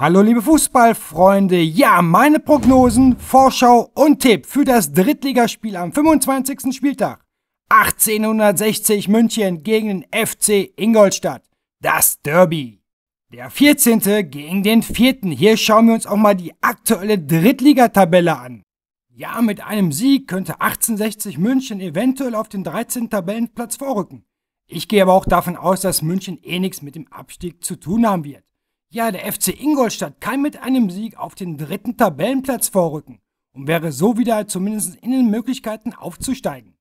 Hallo liebe Fußballfreunde, ja, meine Prognosen, Vorschau und Tipp für das Drittligaspiel am 25. Spieltag. 1860 München gegen den FC Ingolstadt, das Derby. Der 14. gegen den 4. Hier schauen wir uns auch mal die aktuelle Drittligatabelle an. Ja, mit einem Sieg könnte 1860 München eventuell auf den 13. Tabellenplatz vorrücken. Ich gehe aber auch davon aus, dass München eh nichts mit dem Abstieg zu tun haben wird. Ja, der FC Ingolstadt kann mit einem Sieg auf den dritten Tabellenplatz vorrücken und wäre so wieder zumindest in den Möglichkeiten aufzusteigen.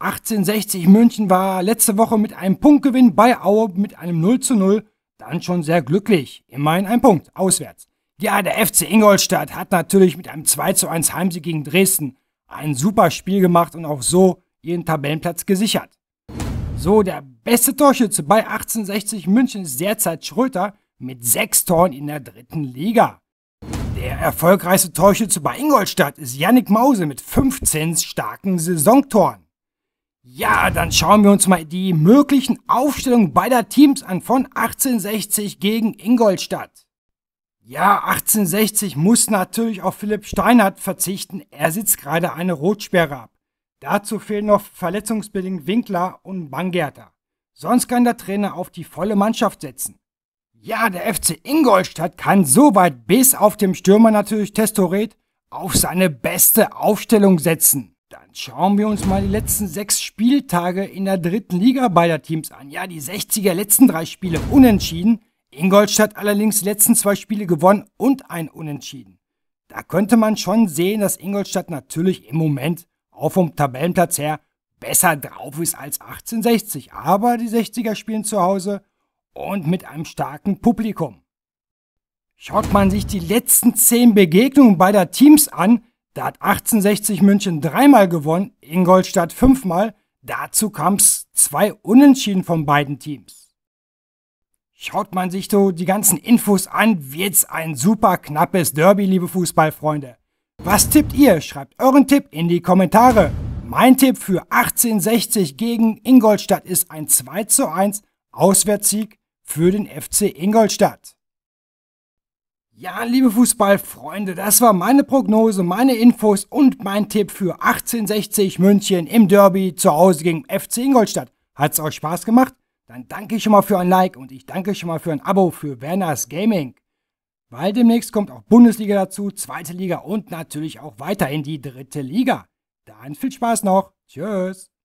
1860 München war letzte Woche mit einem Punktgewinn bei Aue mit einem 0 zu 0 dann schon sehr glücklich. Immerhin ein Punkt, auswärts. Ja, der FC Ingolstadt hat natürlich mit einem 2 zu 1 Heimsieg gegen Dresden ein super Spiel gemacht und auch so ihren Tabellenplatz gesichert. So, der beste Torschütze bei 1860 München ist derzeit Schröter mit sechs Toren in der dritten Liga. Der erfolgreichste Torschütze bei Ingolstadt ist Yannick Mause mit 15 starken Saisontoren. Ja, dann schauen wir uns mal die möglichen Aufstellungen beider Teams an von 1860 gegen Ingolstadt. Ja, 1860 muss natürlich auf Philipp Steinhardt verzichten. Er sitzt gerade eine Rotsperre ab. Dazu fehlen noch verletzungsbedingt Winkler und Bangerter. Sonst kann der Trainer auf die volle Mannschaft setzen. Ja, der FC Ingolstadt kann soweit bis auf dem Stürmer natürlich Testoret auf seine beste Aufstellung setzen. Dann schauen wir uns mal die letzten sechs Spieltage in der dritten Liga beider Teams an. Ja, die 60er letzten drei Spiele unentschieden. Ingolstadt allerdings die letzten zwei Spiele gewonnen und ein Unentschieden. Da könnte man schon sehen, dass Ingolstadt natürlich im Moment auch vom Tabellenplatz her besser drauf ist als 1860. Aber die 60er spielen zu Hause und mit einem starken Publikum. Schaut man sich die letzten 10 Begegnungen beider Teams an, da hat 1860 München dreimal gewonnen, Ingolstadt fünfmal. Dazu kam es zwei Unentschieden von beiden Teams. Schaut man sich so die ganzen Infos an, wird's ein super knappes Derby, liebe Fußballfreunde. Was tippt ihr? Schreibt euren Tipp in die Kommentare. Mein Tipp für 1860 gegen Ingolstadt ist ein 2 zu 1 Auswärtssieg für den FC Ingolstadt. Ja, liebe Fußballfreunde, das war meine Prognose, meine Infos und mein Tipp für 1860 München im Derby zu Hause gegen FC Ingolstadt. Hat es euch Spaß gemacht? Dann danke ich schon mal für ein Like und ich danke schon mal für ein Abo für Werners Gaming. Weil demnächst kommt auch Bundesliga dazu, zweite Liga und natürlich auch weiterhin die dritte Liga. Dann viel Spaß noch. Tschüss.